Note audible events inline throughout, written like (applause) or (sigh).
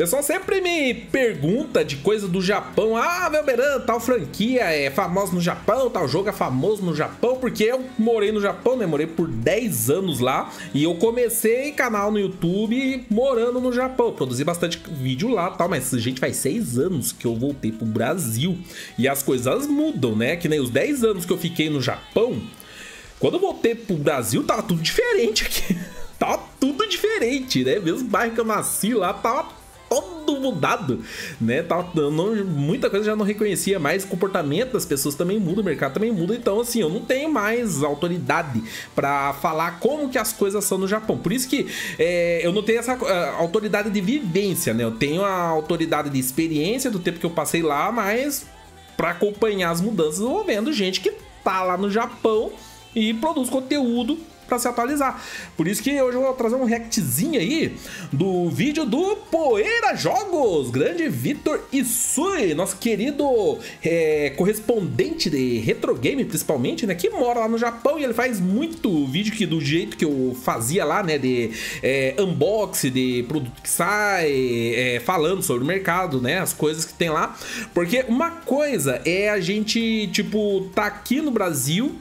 pessoal sempre me pergunta de coisa do Japão. Ah, Velberan, tal franquia é famosa no Japão, tal jogo é famoso no Japão, porque eu morei no Japão, né? Morei por 10 anos lá e eu comecei canal no YouTube morando no Japão. produzi bastante vídeo lá tal, mas, gente, faz 6 anos que eu voltei pro Brasil e as coisas mudam, né? Que nem os 10 anos que eu fiquei no Japão, quando eu voltei pro Brasil, tava tudo diferente aqui. (laughs) tava tudo diferente, né? Mesmo bairro que eu nasci lá, tava todo mudado, né? Tá, não, muita coisa já não reconhecia mais, comportamento das pessoas também muda, o mercado também muda, então assim, eu não tenho mais autoridade para falar como que as coisas são no Japão. Por isso que é, eu não tenho essa é, autoridade de vivência, né? Eu tenho a autoridade de experiência do tempo que eu passei lá, mas para acompanhar as mudanças, eu vou vendo gente que tá lá no Japão e produz conteúdo para se atualizar. Por isso que hoje eu vou trazer um reactzinho aí do vídeo do Poeira Jogos, grande Vitor Isui, nosso querido é, correspondente de retro game principalmente, né, que mora lá no Japão e ele faz muito vídeo que do jeito que eu fazia lá, né, de é, unboxing, de produto que sai, é, falando sobre o mercado, né, as coisas que tem lá, porque uma coisa é a gente, tipo, tá aqui no Brasil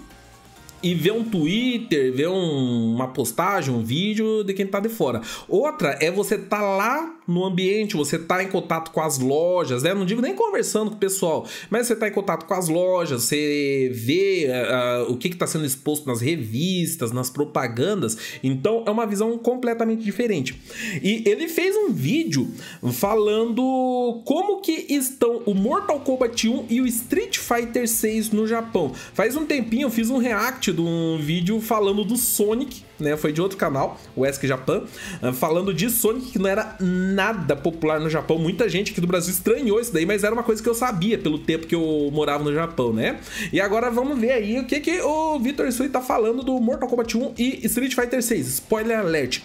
e ver um Twitter, ver um, uma postagem, um vídeo de quem tá de fora. Outra é você tá lá no ambiente, você está em contato com as lojas, né? Não digo nem conversando com o pessoal, mas você está em contato com as lojas, você vê uh, o que está sendo exposto nas revistas, nas propagandas. Então é uma visão completamente diferente. E ele fez um vídeo falando como que estão o Mortal Kombat 1 e o Street Fighter 6 no Japão. Faz um tempinho eu fiz um react de um vídeo falando do Sonic né? Foi de outro canal, o Ask Japan, ah, falando de Sonic que não era nada popular no Japão. Muita gente aqui do Brasil estranhou isso daí, mas era uma coisa que eu sabia pelo tempo que eu morava no Japão, né? E agora vamos ver aí o que, que o Victor Sui tá falando do Mortal Kombat 1 e Street Fighter 6. Spoiler alert.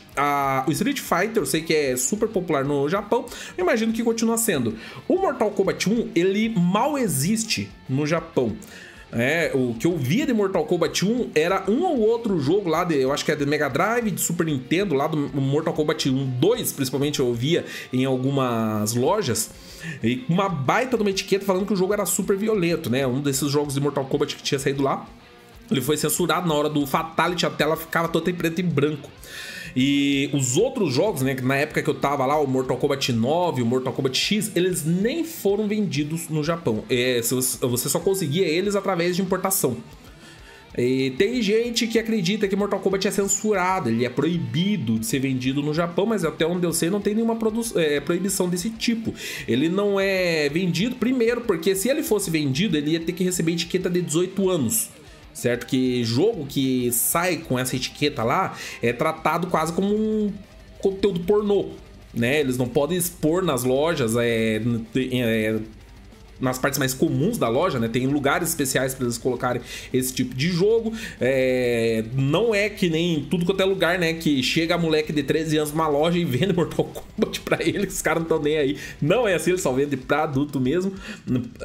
o Street Fighter, eu sei que é super popular no Japão, eu imagino que continua sendo. O Mortal Kombat 1, ele mal existe no Japão. É, o que eu via de Mortal Kombat 1 era um ou outro jogo lá, de, eu acho que é de Mega Drive, de Super Nintendo, lá do Mortal Kombat 1, 2, principalmente eu via em algumas lojas. E uma baita de uma etiqueta falando que o jogo era super violento, né? Um desses jogos de Mortal Kombat que tinha saído lá. Ele foi censurado na hora do Fatality, a tela ficava toda em preto e branco. E os outros jogos, né, na época que eu tava lá, o Mortal Kombat 9, o Mortal Kombat X, eles nem foram vendidos no Japão. É, você só conseguia eles através de importação. E tem gente que acredita que Mortal Kombat é censurado, ele é proibido de ser vendido no Japão, mas até onde eu sei não tem nenhuma é, proibição desse tipo. Ele não é vendido, primeiro, porque se ele fosse vendido, ele ia ter que receber etiqueta de 18 anos certo? Que jogo que sai com essa etiqueta lá é tratado quase como um conteúdo pornô, né? Eles não podem expor nas lojas é, é nas partes mais comuns da loja, né? Tem lugares especiais para eles colocarem esse tipo de jogo. É, não é que nem tudo quanto é lugar, né? Que chega moleque de 13 anos numa loja e vende Mortal Kombat pra ele, os caras não estão nem aí. Não é assim, eles só vendem pra adulto mesmo.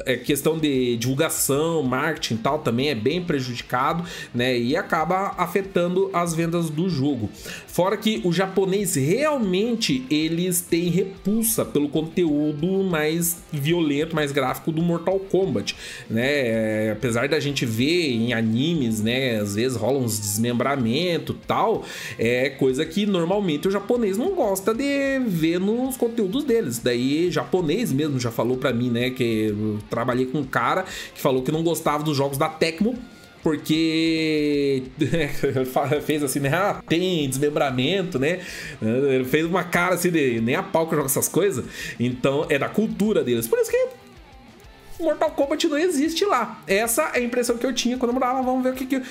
É questão de divulgação, marketing e tal também é bem prejudicado, né? E acaba afetando as vendas do jogo. Fora que o japonês realmente eles têm repulsa pelo conteúdo mais violento, mais gráfico Tipo do Mortal Kombat, né? É, apesar da gente ver em animes, né, às vezes rola uns desmembramento, tal, é coisa que normalmente o japonês não gosta de ver nos conteúdos deles. Daí japonês mesmo já falou para mim, né, que eu trabalhei com um cara que falou que não gostava dos jogos da Tecmo porque (laughs) fez assim, né? Ah, tem desmembramento, né? Ele fez uma cara assim de nem a pau que joga essas coisas. Então é da cultura deles. Por isso que Mortal Kombat não existe lá. Essa é a impressão que eu tinha quando eu morava. Vamos ver o que, que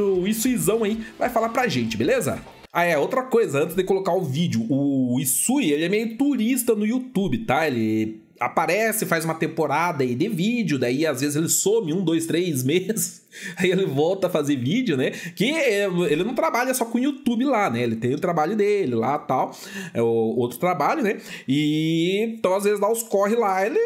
o Isuizão aí vai falar pra gente, beleza? Ah, é, outra coisa, antes de colocar o vídeo, o Isui, ele é meio turista no YouTube, tá? Ele aparece, faz uma temporada aí de vídeo, daí às vezes ele some um, dois, três (laughs) meses, aí ele volta a fazer vídeo, né? Que é, ele não trabalha só com o YouTube lá, né? Ele tem o trabalho dele lá tal, é o outro trabalho, né? E então às vezes dá os corre lá, ele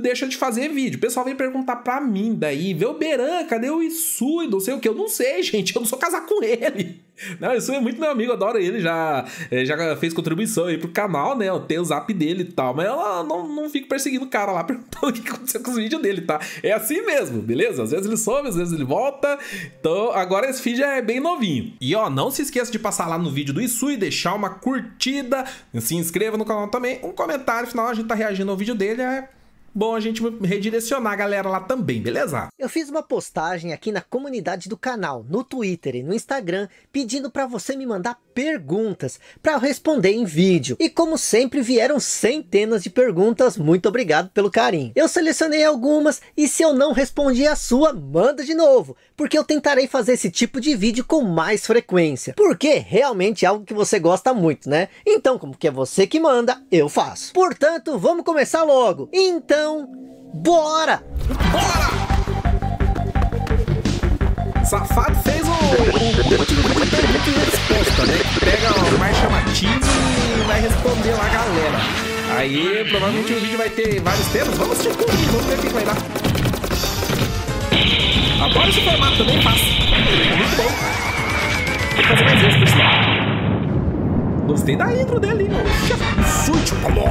deixa de fazer vídeo. O pessoal vem perguntar pra mim daí, vê o Beran, cadê o Isui, não sei o que. Eu não sei, (laughs) gente, eu não sou casar com ele. Não, o Isui é muito meu amigo, adoro ele, já, eh, já fez contribuição aí pro canal, né? Eu tenho o zap dele e tal, mas eu não, não fico perseguindo o cara lá, (laughs) perguntando o que aconteceu com os vídeos dele, tá? É assim mesmo, beleza? Às vezes ele some, às vezes ele volta. Então, agora esse feed é bem novinho. E ó, não se esqueça de passar lá no vídeo do Isui, deixar uma curtida, se inscreva no canal também, um comentário, final a gente tá reagindo ao vídeo dele, é bom a gente redirecionar a galera lá também, beleza? Eu fiz uma postagem aqui na comunidade do canal, no Twitter e no Instagram, pedindo para você me mandar perguntas para eu responder em vídeo. E como sempre vieram centenas de perguntas, muito obrigado pelo carinho. Eu selecionei algumas e se eu não respondi a sua, manda de novo, porque eu tentarei fazer esse tipo de vídeo com mais frequência, porque realmente é algo que você gosta muito, né? Então, como que é você que manda, eu faço. Portanto, vamos começar logo. Então, então, bora! Bora! Safado fez o. Muito resposta, né? Pega o mais chamativo e vai responder lá a galera. Aí, provavelmente o vídeo vai ter vários temas. Vamos assistir o vídeo, vamos ver o que vai dar. Agora esse formato, também é faz. Muito bom. Vou fazer mais vezes, pessoal. Gostei da intro dele, Sute, Sujo, como?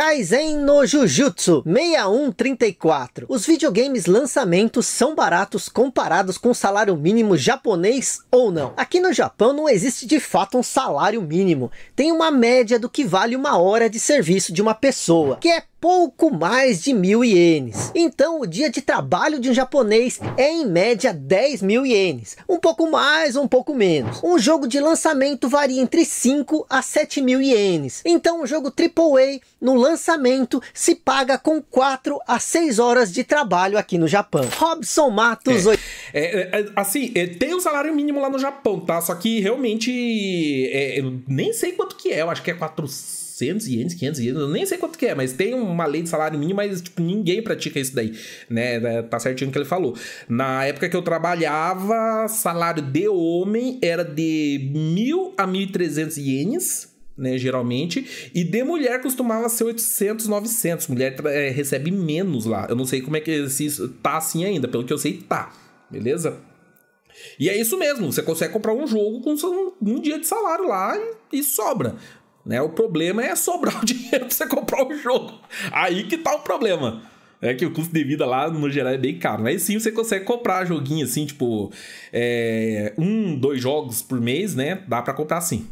Kaizen no Jujutsu 6134. Os videogames lançamentos são baratos comparados com o salário mínimo japonês ou não? Aqui no Japão não existe de fato um salário mínimo. Tem uma média do que vale uma hora de serviço de uma pessoa, que é pouco mais de mil ienes. Então o dia de trabalho de um japonês é em média 10 mil ienes. Um pouco mais, um pouco menos. Um jogo de lançamento varia entre 5 a 7 mil ienes. Então um jogo AAA no lançamento se paga com 4 a 6 horas de trabalho aqui no Japão. Robson Matos... É. É, é, é, assim, é, tem o um salário mínimo lá no Japão, tá? Só que realmente... É, nem sei quanto que é, eu acho que é 400 400 ienes, 500 ienes, eu nem sei quanto que é, mas tem uma lei de salário mínimo, mas tipo, ninguém pratica isso daí, né? né tá certinho o que ele falou. Na época que eu trabalhava, salário de homem era de 1.000 a 1.300 ienes, né, geralmente, e de mulher costumava ser 800, 900. Mulher é, recebe menos lá. Eu não sei como é que se tá assim ainda, pelo que eu sei, tá. Beleza? E é isso mesmo, você consegue comprar um jogo com um dia de salário lá e sobra. Né? O problema é sobrar o (laughs) dinheiro para você comprar o jogo. Aí que tá o problema. É que o custo de vida lá, no geral, é bem caro. Mas sim, você consegue comprar joguinho assim, tipo, é, um, dois jogos por mês, né? Dá para comprar sim,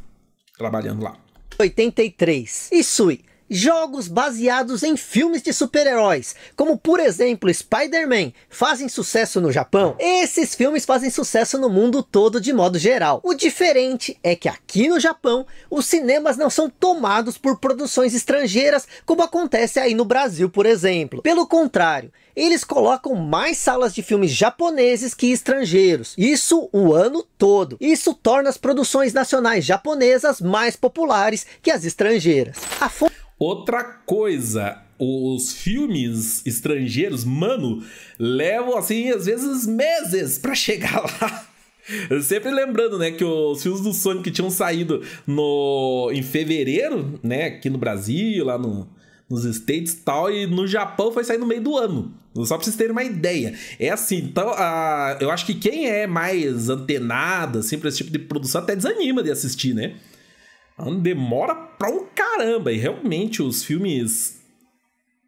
trabalhando lá. 83. E aí. Jogos baseados em filmes de super-heróis, como por exemplo Spider-Man, fazem sucesso no Japão. Esses filmes fazem sucesso no mundo todo de modo geral. O diferente é que aqui no Japão, os cinemas não são tomados por produções estrangeiras, como acontece aí no Brasil, por exemplo. Pelo contrário, eles colocam mais salas de filmes japoneses que estrangeiros. Isso o ano todo. Isso torna as produções nacionais japonesas mais populares que as estrangeiras. A fonte Outra coisa, os filmes estrangeiros, mano, levam assim, às vezes, meses para chegar (laughs) lá. Sempre lembrando, né, que os filmes do Sonic tinham saído no em fevereiro, né, aqui no Brasil, lá no, nos States e tal, e no Japão foi sair no meio do ano. Só pra vocês terem uma ideia. É assim, então, uh, eu acho que quem é mais antenado, assim, pra esse tipo de produção, até desanima de assistir, né? É demora pra um caramba. E realmente os filmes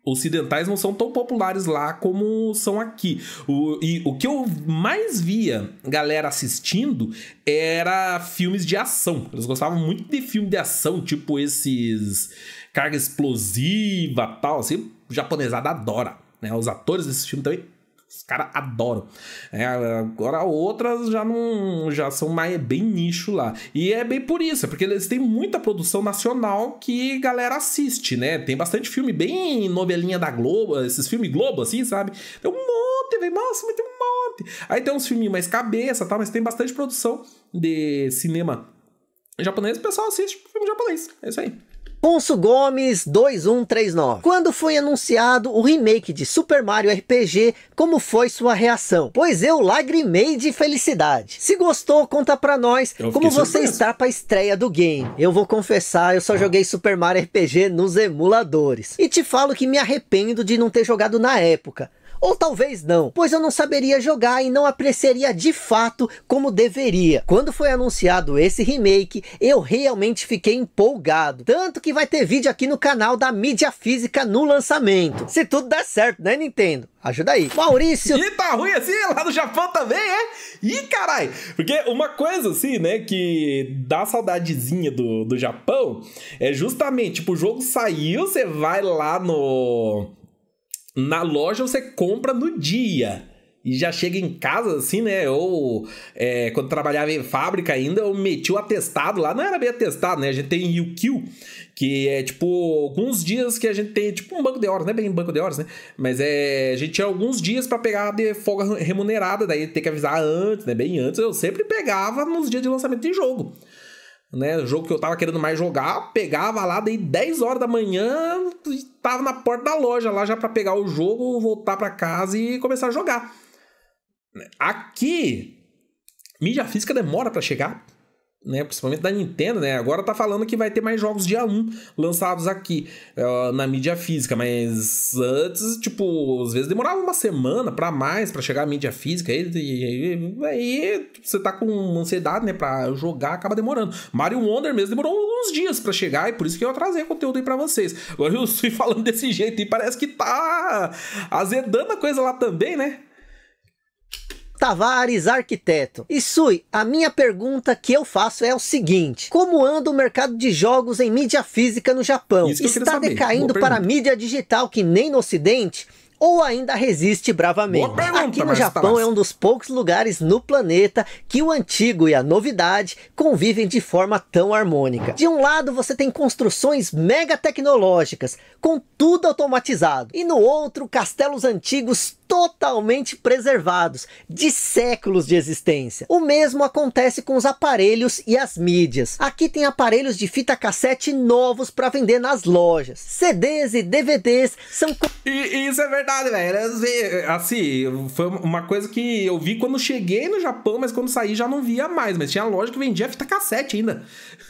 ocidentais não são tão populares lá como são aqui. O, e o que eu mais via galera assistindo era filmes de ação. Eles gostavam muito de filme de ação, tipo esses carga explosiva tal. Assim, japonesada adora. Né? Os atores desse filme também os caras adoram. É, agora outras já não já são mais bem nicho lá. E é bem por isso, é porque eles têm muita produção nacional que galera assiste, né? Tem bastante filme bem novelinha da Globo, esses filmes Globo assim, sabe? Tem um monte, velho. Nossa, mas tem um monte. Aí tem uns filminhos mais cabeça, tal, mas tem bastante produção de cinema japonês, o pessoal assiste filme japonês. É isso aí. Ponço Gomes 2139. Quando foi anunciado o remake de Super Mario RPG, como foi sua reação? Pois eu lagrimei de felicidade. Se gostou, conta pra nós como você surpreso. está pra estreia do game. Eu vou confessar, eu só ah. joguei Super Mario RPG nos emuladores. E te falo que me arrependo de não ter jogado na época. Ou talvez não, pois eu não saberia jogar e não apreciaria de fato como deveria. Quando foi anunciado esse remake, eu realmente fiquei empolgado. Tanto que vai ter vídeo aqui no canal da mídia física no lançamento. Se tudo der certo, né Nintendo? Ajuda aí. Maurício! E tá ruim assim lá no Japão também, é? Ih, carai! Porque uma coisa assim, né, que dá saudadezinha do, do Japão é justamente, tipo, o jogo saiu, você vai lá no na loja você compra no dia e já chega em casa, assim, né? Ou é, quando trabalhava em fábrica ainda, eu meti o atestado lá. Não era bem atestado, né? A gente tem kill que é tipo alguns dias que a gente tem, tipo um banco de horas, não é bem banco de horas, né? Mas é, a gente tinha alguns dias para pegar de folga remunerada, daí tem que avisar antes, né? Bem antes. Eu sempre pegava nos dias de lançamento de jogo né? Jogo que eu tava querendo mais jogar, pegava lá, daí 10 horas da manhã, tava na porta da loja lá já para pegar o jogo, voltar para casa e começar a jogar. Aqui, mídia física demora para chegar, né, principalmente da Nintendo, né, agora tá falando que vai ter mais jogos dia 1 lançados aqui uh, na mídia física, mas antes, tipo, às vezes demorava uma semana para mais para chegar à mídia física, e aí você tá com ansiedade, né, para jogar, acaba demorando. Mario Wonder mesmo demorou uns dias para chegar e por isso que eu trazer conteúdo aí para vocês. Agora eu estou (laughs) falando desse jeito e parece que tá azedando a coisa lá também, né? Tavares Arquiteto. E Sui, a minha pergunta que eu faço é o seguinte: como anda o mercado de jogos em mídia física no Japão? Está decaindo para a mídia digital que nem no Ocidente? ou ainda resiste bravamente. Pergunta, Aqui no Japão é um dos poucos lugares no planeta que o antigo e a novidade convivem de forma tão harmônica. De um lado você tem construções mega tecnológicas, com tudo automatizado, e no outro castelos antigos totalmente preservados, de séculos de existência. O mesmo acontece com os aparelhos e as mídias. Aqui tem aparelhos de fita cassete novos para vender nas lojas. CDs e DVDs são... E, isso é verdade, velho. Assim, foi uma coisa que eu vi quando cheguei no Japão, mas quando saí já não via mais. Mas tinha loja que vendia fita cassete ainda.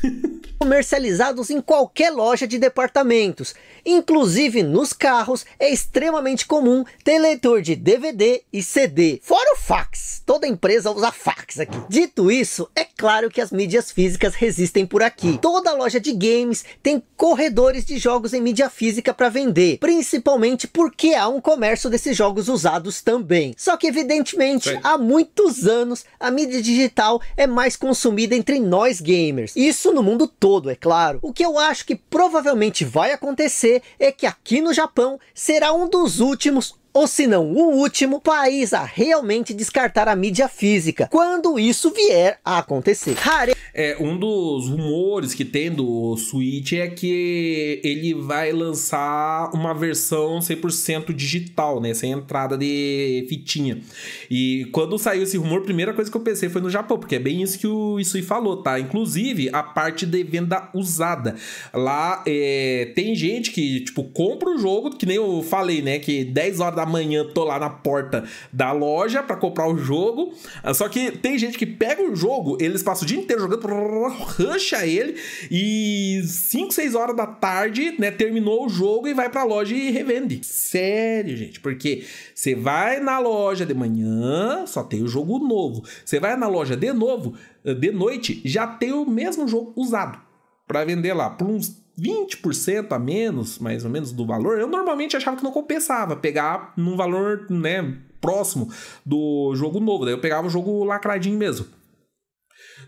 (laughs) comercializados em qualquer loja de departamentos. Inclusive nos carros é extremamente comum ter leitor de DVD e CD. Fora o fax, toda empresa usa fax aqui. Dito isso, é claro que as mídias físicas resistem por aqui. Toda loja de games tem corredores de jogos em mídia física para vender, principalmente porque há um comércio desses jogos usados também. Só que evidentemente, há muitos anos a mídia digital é mais consumida entre nós gamers. Isso no mundo todo todo, é claro. O que eu acho que provavelmente vai acontecer é que aqui no Japão será um dos últimos ou se não o último, país a realmente descartar a mídia física, quando isso vier a acontecer. Hare... É, um dos rumores que tem do Switch é que ele vai lançar uma versão 100% digital, né? Sem entrada de fitinha. E quando saiu esse rumor, a primeira coisa que eu pensei foi no Japão, porque é bem isso que o e falou, tá? Inclusive, a parte de venda usada. Lá é, tem gente que, tipo, compra o jogo, que nem eu falei, né? Que 10 horas da manhã tô lá na porta da loja para comprar o jogo. Ah, só que tem gente que pega o jogo, eles passam o dia inteiro jogando, rancha ele e 5, 6 horas da tarde, né, terminou o jogo e vai pra loja e revende. Sério, gente, porque você vai na loja de manhã, só tem o jogo novo. Você vai na loja de novo, de noite, já tem o mesmo jogo usado para vender lá por uns 20% a menos, mais ou menos, do valor, eu normalmente achava que não compensava pegar num valor né, próximo do jogo novo. Daí eu pegava o jogo lacradinho mesmo.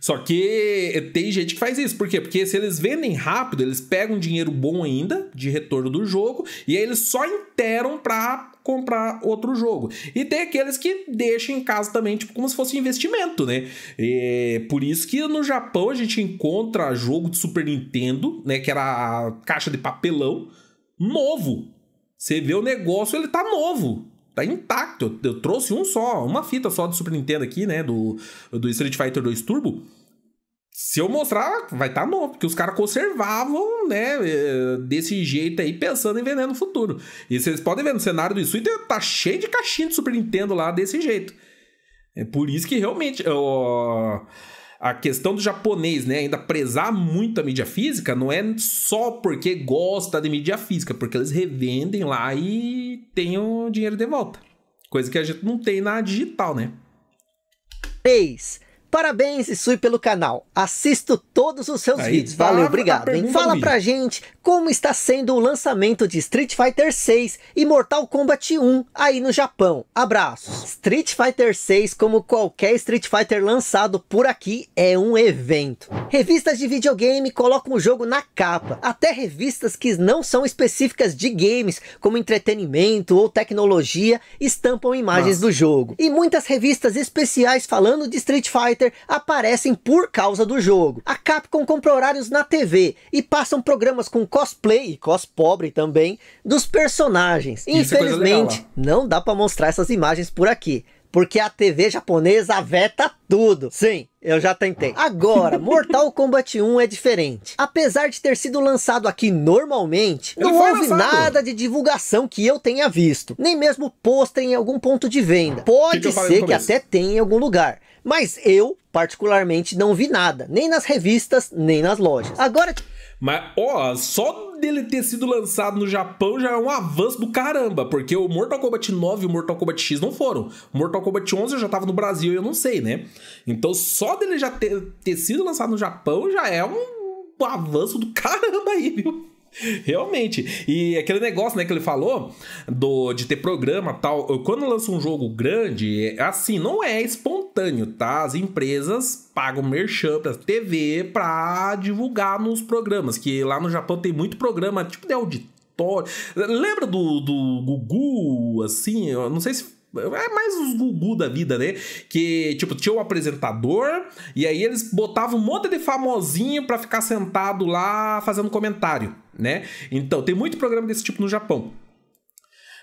Só que tem gente que faz isso. Por quê? Porque se eles vendem rápido, eles pegam dinheiro bom ainda de retorno do jogo e aí eles só interam para comprar outro jogo. E tem aqueles que deixam em casa também, tipo, como se fosse um investimento, né? E por isso que no Japão a gente encontra jogo de Super Nintendo, né? Que era a caixa de papelão, novo. Você vê o negócio, ele tá novo tá intacto. Eu, eu, trouxe um só, uma fita só do Super Nintendo aqui, né? Do, do Street Fighter 2 Turbo. Se eu mostrar, vai estar tá novo, porque os caras conservavam, né? Eh, desse jeito aí, pensando em vender no futuro. E vocês podem ver no cenário do Switch, tá cheio de caixinha de Super Nintendo lá desse jeito. É por isso que realmente. Eu, uh a questão do japonês, né, ainda prezar muito a mídia física, não é só porque gosta de mídia física, porque eles revendem lá e tem o dinheiro de volta. Coisa que a gente não tem na digital, né? 3. Parabéns, Isui, pelo canal. Assisto todos os seus Aí vídeos. Valeu, obrigado. Fala pra gente como está sendo o lançamento de Street Fighter 6 e Mortal Kombat 1 aí no Japão. Abraços. Street Fighter 6, como qualquer Street Fighter lançado por aqui, é um evento. Revistas de videogame colocam o jogo na capa. Até revistas que não são específicas de games, como entretenimento ou tecnologia, estampam imagens Nossa. do jogo. E muitas revistas especiais falando de Street Fighter Fighter aparecem por causa do jogo. A Capcom compra horários na TV e passam programas com cosplay, e cospobre pobre também, dos personagens. Isso é Infelizmente, é legal, não dá para mostrar essas imagens por aqui porque a TV japonesa veta tudo. Sim, eu já tentei. Agora, (laughs) Mortal Kombat 1 é diferente. Apesar de ter sido lançado aqui normalmente, Ele não houve lançado. nada de divulgação que eu tenha visto, nem mesmo pôster em algum ponto de venda. Pode que que ser que até tenha em algum lugar. Mas eu, particularmente, não vi nada, nem nas revistas, nem nas lojas. Agora. Mas, ó, só dele ter sido lançado no Japão já é um avanço do caramba, porque o Mortal Kombat 9 e o Mortal Kombat X não foram. O Mortal Kombat 11 eu já tava no Brasil e eu não sei, né? Então, só dele já ter, ter sido lançado no Japão já é um avanço do (laughs) caramba aí, viu? (laughs) Realmente. E aquele negócio, né, que ele falou do de ter programa tal. Quando lança um jogo grande, é assim, não é espontâneo, tá? As empresas pagam merchan pra TV pra divulgar nos programas. Que lá no Japão tem muito programa, tipo de auditório. Lembra do, do Gugu, assim? Eu não sei se é mais os Gugu da vida, né? Que, tipo, tinha o um apresentador e aí eles botavam um monte de famosinho pra ficar sentado lá fazendo comentário né? Então, tem muito programa desse tipo no Japão.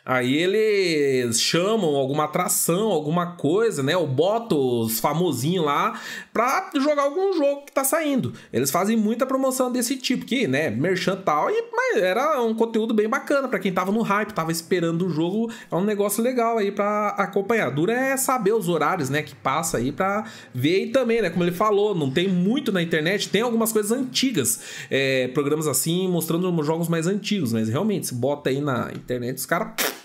Aí eles chamam alguma atração, alguma coisa, né? Ou botam os famosinhos lá pra jogar algum jogo que tá saindo. Eles fazem muita promoção desse tipo, que, né, merchan tal, e, mas era um conteúdo bem bacana para quem tava no hype, tava esperando o jogo. É um negócio legal aí pra acompanhar. Dura é saber os horários, né, que passa aí pra ver. E também, né, como ele falou, não tem muito na internet, tem algumas coisas antigas, é, programas assim, mostrando jogos mais antigos, mas realmente, se bota aí na internet, os caras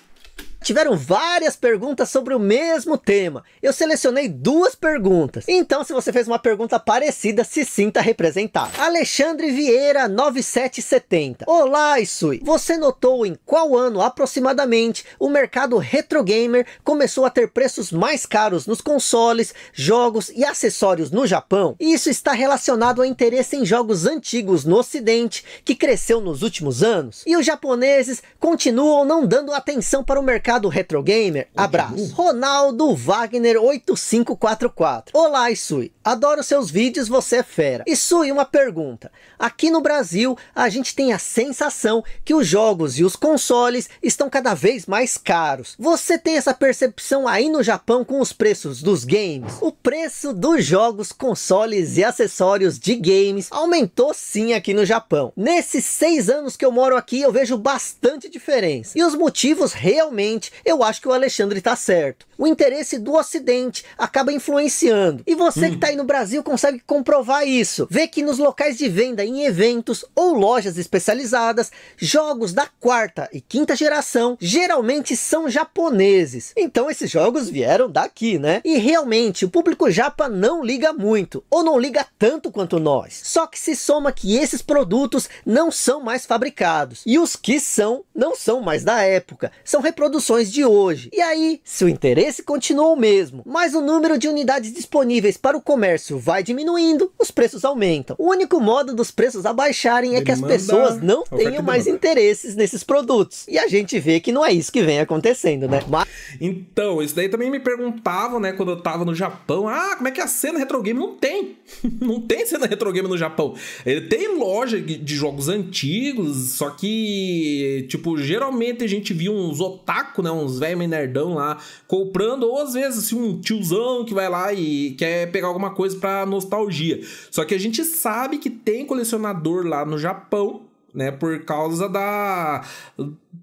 Tiveram várias perguntas sobre o mesmo tema. Eu selecionei duas perguntas. Então, se você fez uma pergunta parecida, se sinta representado. Alexandre Vieira 9770. Olá, Isui. Você notou em qual ano aproximadamente o mercado retro gamer começou a ter preços mais caros nos consoles, jogos e acessórios no Japão? Isso está relacionado ao interesse em jogos antigos no ocidente, que cresceu nos últimos anos. E os japoneses continuam não dando atenção para o mercado Mercado Retro Gamer, abraço. Ronaldo Wagner 8544. Olá, Isui. Adoro seus vídeos, você é fera. E uma pergunta. Aqui no Brasil, a gente tem a sensação que os jogos e os consoles estão cada vez mais caros. Você tem essa percepção aí no Japão com os preços dos games? O preço dos jogos, consoles e acessórios de games aumentou sim aqui no Japão. Nesses seis anos que eu moro aqui, eu vejo bastante diferença. E os motivos, realmente, eu acho que o Alexandre está certo. O interesse do ocidente acaba influenciando. E você hum. que está aí no Brasil consegue comprovar isso. Vê que nos locais de venda em eventos ou lojas especializadas, jogos da quarta e quinta geração geralmente são japoneses. Então esses jogos vieram daqui, né? E realmente o público japa não liga muito, ou não liga tanto quanto nós. Só que se soma que esses produtos não são mais fabricados. E os que são, não são mais da época. São reproduções de hoje. E aí, se o interesse continua o mesmo, mas o número de unidades disponíveis para o comércio comércio vai diminuindo, os preços aumentam. O único modo dos preços abaixarem é que as pessoas não tenham mais interesses nesses produtos. E a gente vê que não é isso que vem acontecendo, né? Mas... Então, isso daí também me perguntavam, né, quando eu tava no Japão. Ah, como é que é a cena retro game? Não tem. (laughs) não tem cena retro game no Japão. Ele tem loja de jogos antigos, só que, tipo, geralmente a gente via uns otaku, né, uns velho nerdão lá comprando, ou às vezes assim, um tiozão que vai lá e quer pegar alguma coisa para nostalgia. Só que a gente sabe que tem colecionador lá no Japão né, por causa da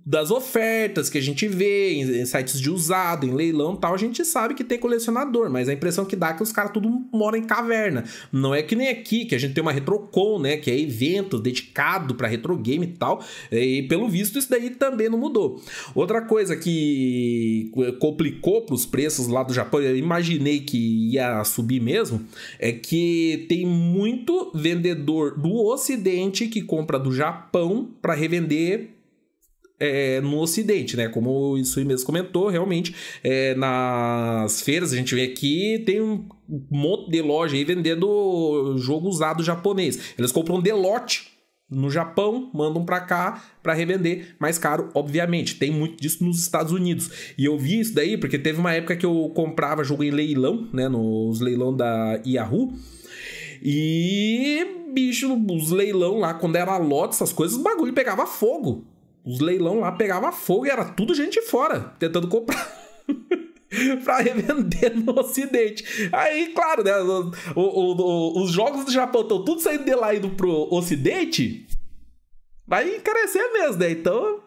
das ofertas que a gente vê em, sites de usado, em leilão e tal, a gente sabe que tem colecionador, mas a impressão que dá é que os caras tudo moram em caverna. Não é que nem aqui, que a gente tem uma Retrocon, né? Que é evento dedicado para retro game e tal. E pelo visto, isso daí também não mudou. Outra coisa que complicou para os preços lá do Japão, eu imaginei que ia subir mesmo, é que tem muito vendedor do Ocidente que compra do Japão para revender é, no Ocidente, né? Como o Sui mesmo comentou, realmente, é, nas feiras a gente vê aqui, tem um monte de loja aí vendendo jogo usado japonês. Eles compram de lote no Japão, mandam para cá para revender mais caro, obviamente. Tem muito disso nos Estados Unidos. E eu vi isso daí porque teve uma época que eu comprava jogo em leilão, né, nos leilão da Yahoo. E bicho, os leilão lá, quando era lote, essas coisas, o bagulho pegava fogo. Os leilão lá pegava fogo e era tudo gente fora, tentando comprar. (laughs) pra revender no ocidente. Aí, claro, né? O, o, o, os jogos do Japão estão tudo saindo de lá indo pro ocidente. Vai encarecer mesmo, né? Então,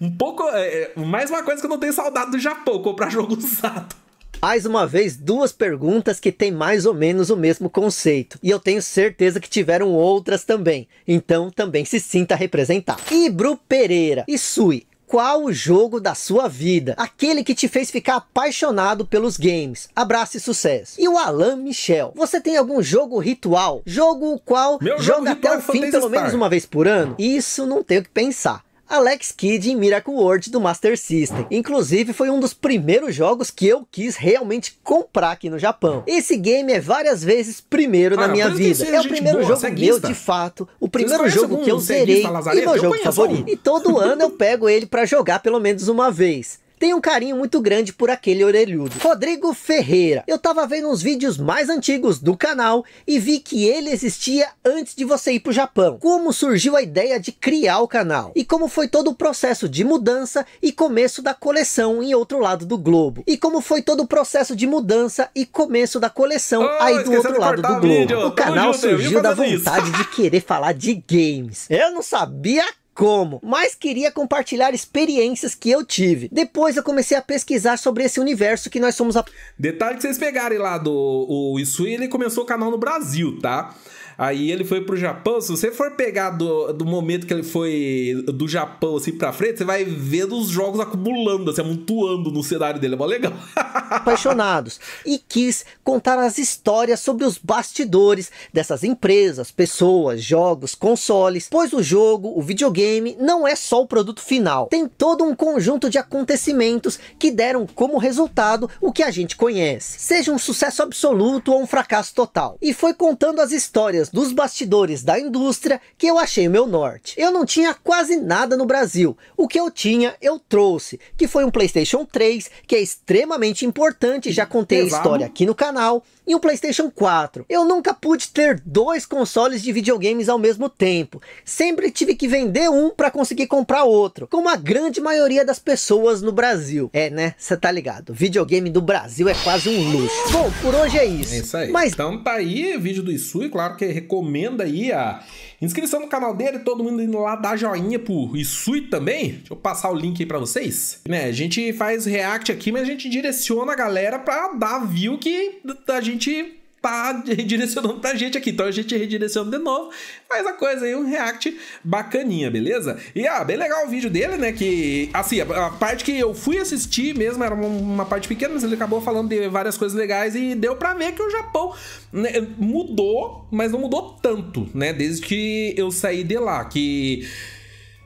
um pouco. É, é, mais uma coisa que eu não tenho saudade do Japão, comprar jogo (laughs) usado. Mais uma vez, duas perguntas que têm mais ou menos o mesmo conceito. E eu tenho certeza que tiveram outras também. Então, também se sinta representado. Ibru Pereira e Sui, qual o jogo da sua vida, aquele que te fez ficar apaixonado pelos games. Abraço e sucesso. E o Alan Michel, você tem algum jogo ritual? Jogo o qual Meu joga até o é fim pelo menos uma vez por ano? Isso não tenho que pensar. Alex Kidd em Miracle World do Master System. Inclusive foi um dos primeiros jogos que eu quis realmente comprar aqui no Japão. Esse game é várias vezes primeiro na minha vida. É, é o primeiro boa, jogo ceguista. É meu de fato, o primeiro jogo que eu zerei e meu eu jogo favorito. E todo ano eu pego ele para jogar pelo menos uma vez tem um carinho muito grande por aquele orelhudo. Rodrigo Ferreira. Eu tava vendo uns vídeos mais antigos do canal e vi que ele existia antes de você ir pro Japão. Como surgiu a ideia de criar o canal? E como foi todo o processo de mudança e começo da coleção em outro lado do globo? E como foi todo o processo de mudança e começo da coleção oh, aí do outro lado do globo? O canal surgiu da vontade de querer falar de games. Eu não sabia como, mas queria compartilhar experiências que eu tive. Depois eu comecei a pesquisar sobre esse universo que nós somos a... Detalhe que vocês pegarem lá do o Isui, ele começou o canal no Brasil, tá? Aí ele foi pro Japão. Se você for pegar do, do momento que ele foi do Japão assim pra frente, você vai ver os jogos acumulando, assim, amontoando no cenário dele. É mó legal. (laughs) apaixonados e quis contar as histórias sobre os bastidores dessas empresas, pessoas, jogos, consoles, pois o jogo, o videogame, não é só o produto final. Tem todo um conjunto de acontecimentos que deram como resultado o que a gente conhece. Seja um sucesso absoluto ou um fracasso total. E foi contando as histórias dos bastidores da indústria que eu achei o meu norte. Eu não tinha quase nada no Brasil. O que eu tinha, eu trouxe, que foi um PlayStation 3, que é extremamente importante importante. Já contei Exato. a história aqui no canal e um PlayStation 4. Eu nunca pude ter dois consoles de videogames ao mesmo tempo. Sempre tive que vender um para conseguir comprar outro, como a grande maioria das pessoas no Brasil. É, né? Você tá ligado. Videogame do Brasil é quase um luxo. Bom, por hoje é isso. É isso aí. Mas... Então tá aí o vídeo do Isui, claro que recomenda aí a inscrição no canal dele, todo mundo indo lá dar joinha pro Isui também. Deixa eu passar o link aí pra vocês. Né, a gente faz react aqui, mas a gente direciona a galera pra dar view que a gente gente tá redirecionando pra gente aqui. Então a gente redireciona de novo, faz a coisa aí, um react bacaninha, beleza? E ah, bem legal o vídeo dele, né? Que assim, a, a parte que eu fui assistir mesmo era uma, uma, parte pequena, mas ele acabou falando de várias coisas legais e deu pra ver que o Japão né, mudou, mas não mudou tanto, né? Desde que eu saí de lá, que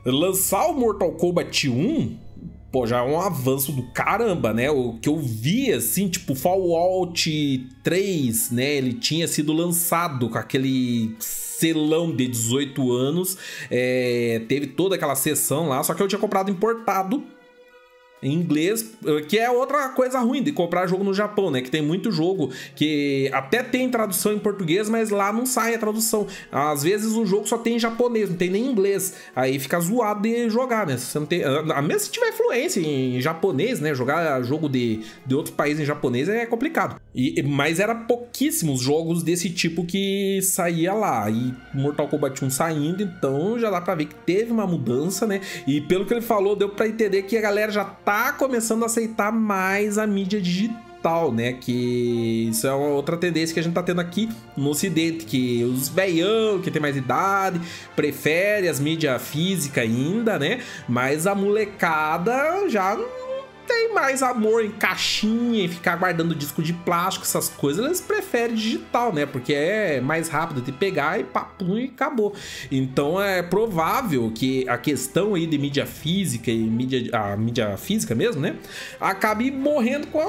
lançar o Mortal Kombat 1 pô, já é um avanço do caramba, né? O que eu vi, assim, tipo, Fallout 3, né? Ele tinha sido lançado com aquele selão de 18 anos. É, teve toda aquela sessão lá, só que eu tinha comprado importado em inglês, eh, que é outra coisa ruim de comprar jogo no Japão, né? Que tem muito jogo que até tem tradução em português, mas lá não sai a tradução. Às vezes o jogo só tem em japonês, não tem nem inglês. Aí fica zoado de jogar, né? Se você não tem, a ah, ah, se tiver fluência em japonês, né? Jogar jogo de, de outro país em japonês é complicado. E, mas era pouquíssimos jogos desse tipo que saía lá. E Mortal Kombat 1 saindo, então já dá pra ver que teve uma mudança, né? E pelo que ele falou, deu pra entender que a galera já tá tá começando a aceitar mais a mídia digital, né? Que isso é uma outra tendência que a gente tá tendo aqui no ocidente, que os veião, que tem mais idade, prefere as mídias físicas ainda, né? Mas a molecada já não tem mais amor em caixinha e ficar guardando disco de plástico, essas coisas, eles preferem digital, né? Porque é mais rápido de pegar e papum e acabou. Então é provável que a questão aí de mídia física e mídia, a mídia física mesmo, né? Acabe morrendo com a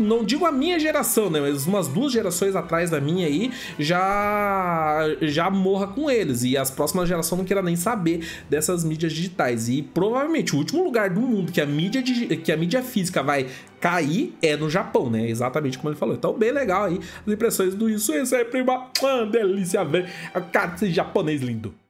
não digo a minha geração, né? Mas umas duas gerações atrás da minha aí já, já morra com eles. E as próximas gerações não queira nem saber dessas mídias digitais. E provavelmente o último lugar do mundo que a mídia, que a mídia física vai cair é no Japão, né? Exatamente como ele falou. Então, bem legal aí as impressões do Isso. Isso aí, prima. Ah, delícia, velho. Cara, esse japonês lindo.